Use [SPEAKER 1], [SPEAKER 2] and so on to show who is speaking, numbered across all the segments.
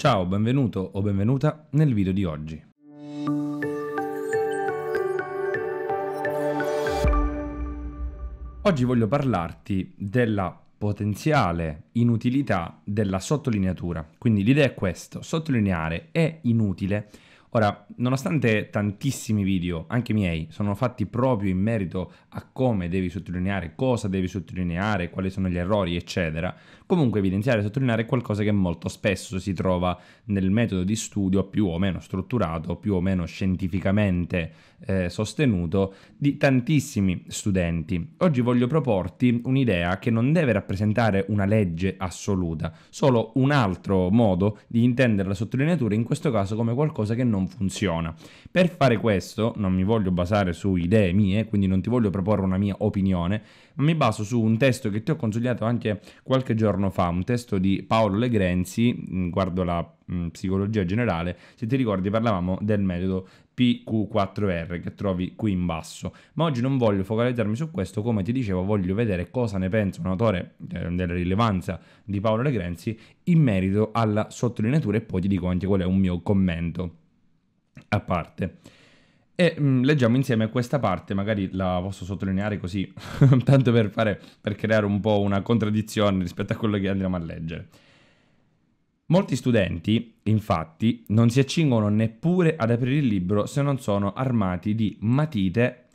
[SPEAKER 1] Ciao, benvenuto o benvenuta nel video di oggi. Oggi voglio parlarti della potenziale inutilità della sottolineatura. Quindi l'idea è questa, sottolineare è inutile Ora, nonostante tantissimi video, anche miei, sono fatti proprio in merito a come devi sottolineare, cosa devi sottolineare, quali sono gli errori, eccetera, comunque evidenziare e sottolineare è qualcosa che molto spesso si trova nel metodo di studio più o meno strutturato, più o meno scientificamente eh, sostenuto di tantissimi studenti. Oggi voglio proporti un'idea che non deve rappresentare una legge assoluta, solo un altro modo di intendere la sottolineatura, in questo caso come qualcosa che non non funziona. Per fare questo non mi voglio basare su idee mie, quindi non ti voglio proporre una mia opinione, ma mi baso su un testo che ti ho consigliato anche qualche giorno fa, un testo di Paolo Legrenzi, mm, guardo la mm, psicologia generale, se ti ricordi parlavamo del metodo PQ4R che trovi qui in basso. Ma oggi non voglio focalizzarmi su questo, come ti dicevo, voglio vedere cosa ne pensa un autore eh, della rilevanza di Paolo Legrenzi in merito alla sottolineatura e poi ti dico anche qual è un mio commento a parte. E mh, mm, leggiamo insieme questa parte, magari la posso sottolineare così, tanto per, fare, per creare un po' una contraddizione rispetto a quello che andremo a leggere. Molti studenti, infatti, non si accingono neppure ad aprire il libro se non sono armati di matite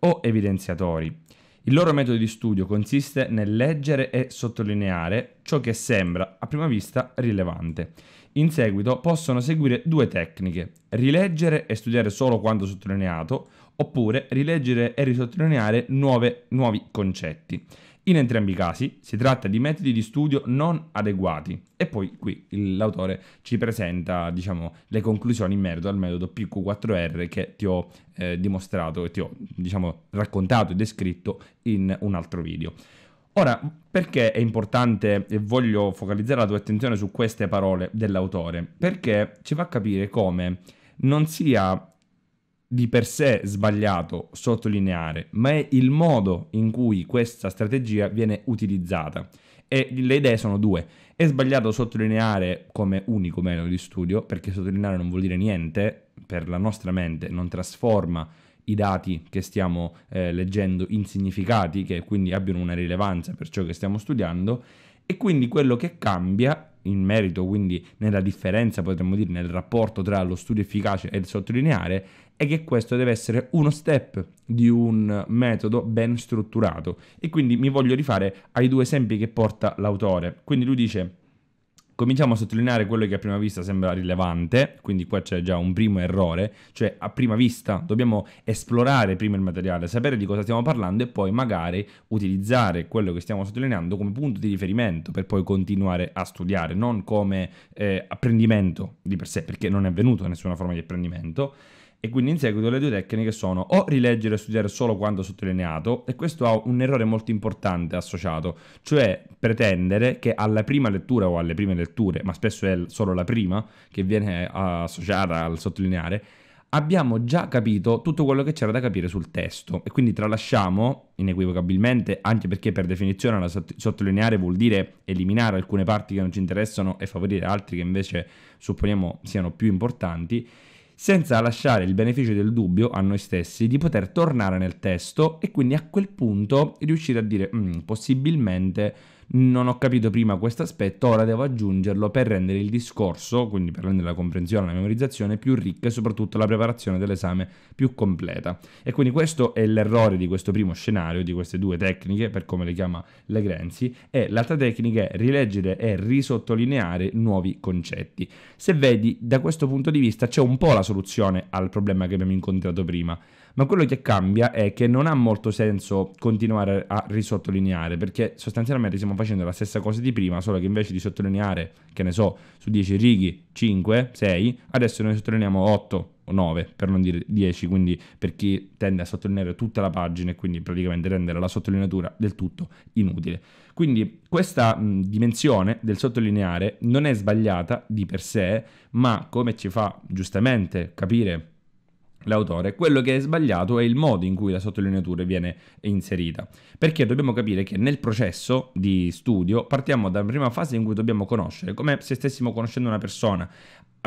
[SPEAKER 1] o evidenziatori. Il loro metodo di studio consiste nel leggere e sottolineare ciò che sembra a prima vista rilevante. In seguito possono seguire due tecniche, rileggere e studiare solo quanto sottolineato, oppure rileggere e risottolineare nuove, nuovi concetti. In entrambi i casi si tratta di metodi di studio non adeguati e poi qui l'autore ci presenta diciamo, le conclusioni in merito al metodo PQ4R che ti ho eh, dimostrato e ti ho diciamo, raccontato e descritto in un altro video. Ora, perché è importante e voglio focalizzare la tua attenzione su queste parole dell'autore? Perché ci fa capire come non sia di per sé sbagliato sottolineare, ma è il modo in cui questa strategia viene utilizzata. E le idee sono due. È sbagliato sottolineare come unico metodo di studio, perché sottolineare non vuol dire niente, per la nostra mente non trasforma i dati che stiamo eh, leggendo in significati che quindi abbiano una rilevanza per ciò che stiamo studiando e quindi quello che cambia in merito, quindi nella differenza, potremmo dire, nel rapporto tra lo studio efficace e il sottolineare, è che questo deve essere uno step di un metodo ben strutturato. E quindi mi voglio rifare ai due esempi che porta l'autore. Quindi lui dice cominciamo a sottolineare quello che a prima vista sembra rilevante, quindi qua c'è già un primo errore, cioè a prima vista dobbiamo esplorare prima il materiale, sapere di cosa stiamo parlando e poi magari utilizzare quello che stiamo sottolineando come punto di riferimento per poi continuare a studiare, non come eh, apprendimento di per sé, perché non è avvenuto nessuna forma di apprendimento e quindi in seguito le due tecniche sono o rileggere e studiare solo quando sottolineato, e questo ha un errore molto importante associato, cioè pretendere che alla prima lettura o alle prime letture, ma spesso è solo la prima che viene associata al sottolineare, abbiamo già capito tutto quello che c'era da capire sul testo e quindi tralasciamo inequivocabilmente, anche perché per definizione la sottolineare vuol dire eliminare alcune parti che non ci interessano e favorire altre che invece supponiamo siano più importanti, senza lasciare il beneficio del dubbio a noi stessi di poter tornare nel testo e quindi a quel punto riuscire a dire mm, possibilmente non ho capito prima questo aspetto, ora devo aggiungerlo per rendere il discorso, quindi per rendere la comprensione e la memorizzazione più ricca e soprattutto la preparazione dell'esame più completa. E quindi questo è l'errore di questo primo scenario, di queste due tecniche, per come le chiama Legrenzi, e l'altra tecnica è rileggere e risottolineare nuovi concetti. Se vedi, da questo punto di vista c'è un po' la soluzione al problema che abbiamo incontrato prima ma quello che cambia è che non ha molto senso continuare a risottolineare, perché sostanzialmente stiamo facendo la stessa cosa di prima, solo che invece di sottolineare, che ne so, su 10 righe 5, 6, adesso noi sottolineiamo 8 o 9, per non dire 10, quindi per chi tende a sottolineare tutta la pagina e quindi praticamente rendere la sottolineatura del tutto inutile. Quindi questa mh, dimensione del sottolineare non è sbagliata di per sé, ma come ci fa giustamente capire l'autore. Quello che è sbagliato è il modo in cui la sottolineatura viene inserita, perché dobbiamo capire che nel processo di studio partiamo dalla prima fase in cui dobbiamo conoscere, come se stessimo conoscendo una persona,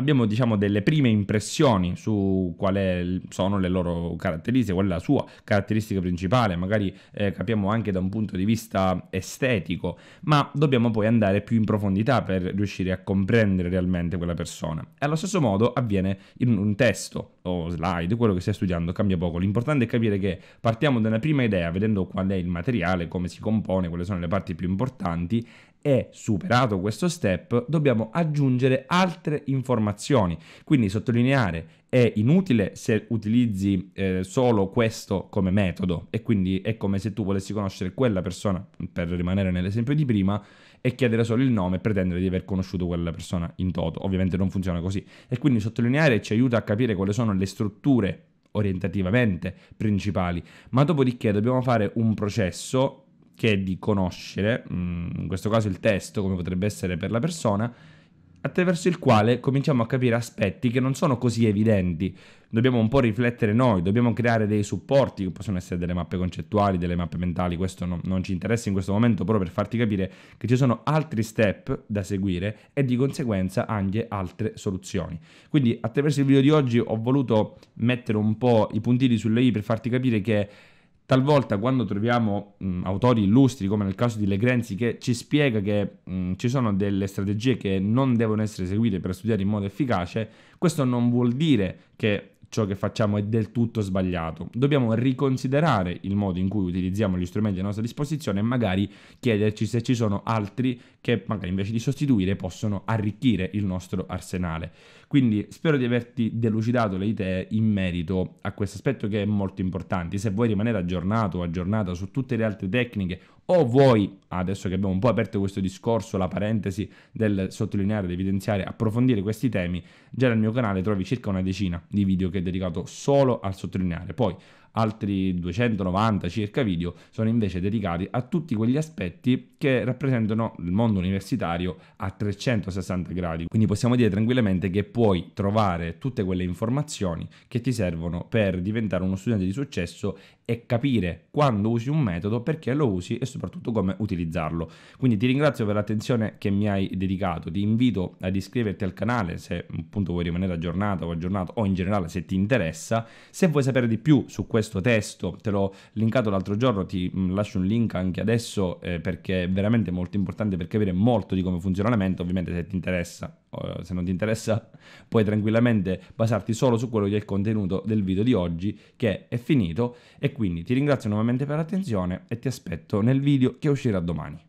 [SPEAKER 1] abbiamo diciamo delle prime impressioni su quali sono le loro caratteristiche, qual è la sua caratteristica principale, magari eh, capiamo anche da un punto di vista estetico, ma dobbiamo poi andare più in profondità per riuscire a comprendere realmente quella persona. E allo stesso modo avviene in un testo o slide, quello che stai studiando cambia poco, l'importante è capire che partiamo da una prima idea, vedendo qual è il materiale, come si compone, quali sono le parti più importanti e superato questo step dobbiamo aggiungere altre informazioni, quindi sottolineare è inutile se utilizzi eh, solo questo come metodo e quindi è come se tu volessi conoscere quella persona, per rimanere nell'esempio di prima, e chiedere solo il nome e pretendere di aver conosciuto quella persona in toto. Ovviamente non funziona così. E quindi sottolineare ci aiuta a capire quali sono le strutture orientativamente principali, ma dopodiché dobbiamo fare un processo che è di conoscere, mm, in questo caso il testo, come potrebbe essere per la persona, attraverso il quale cominciamo a capire aspetti che non sono così evidenti. Dobbiamo un po' riflettere noi, dobbiamo creare dei supporti che possono essere delle mappe concettuali, delle mappe mentali, questo no, non ci interessa in questo momento, però per farti capire che ci sono altri step da seguire e di conseguenza anche altre soluzioni. Quindi attraverso il video di oggi ho voluto mettere un po' i puntini sulle i per farti capire che Talvolta quando troviamo mh, mm, autori illustri, come nel caso di Legrenzi, che ci spiega che mh, mm, ci sono delle strategie che non devono essere eseguite per studiare in modo efficace, questo non vuol dire che ciò che facciamo è del tutto sbagliato. Dobbiamo riconsiderare il modo in cui utilizziamo gli strumenti a nostra disposizione e magari chiederci se ci sono altri che magari invece di sostituire possono arricchire il nostro arsenale. Quindi spero di averti delucidato le idee in merito a questo aspetto che è molto importante. Se vuoi rimanere aggiornato o aggiornata su tutte le altre tecniche o vuoi, adesso che abbiamo un po' aperto questo discorso, la parentesi del sottolineare, evidenziare, approfondire questi temi, già nel mio canale trovi circa una decina di video che è dedicato solo al sottolineare. Poi altri 290 circa video sono invece dedicati a tutti quegli aspetti che rappresentano il mondo universitario a 360 gradi. Quindi possiamo dire tranquillamente che puoi trovare tutte quelle informazioni che ti servono per diventare uno studente di successo e capire quando usi un metodo, perché lo usi e soprattutto come utilizzarlo. Quindi ti ringrazio per l'attenzione che mi hai dedicato, ti invito ad iscriverti al canale se appunto vuoi rimanere aggiornato o aggiornato o in generale se ti interessa. Se vuoi sapere di più su questo testo, te l'ho linkato l'altro giorno, ti mm, lascio un link anche adesso eh, perché è veramente molto importante per capire molto di come funziona la mente, ovviamente se ti interessa se non ti interessa, puoi tranquillamente basarti solo su quello che è il contenuto del video di oggi, che è finito. E quindi ti ringrazio nuovamente per l'attenzione e ti aspetto nel video che uscirà domani.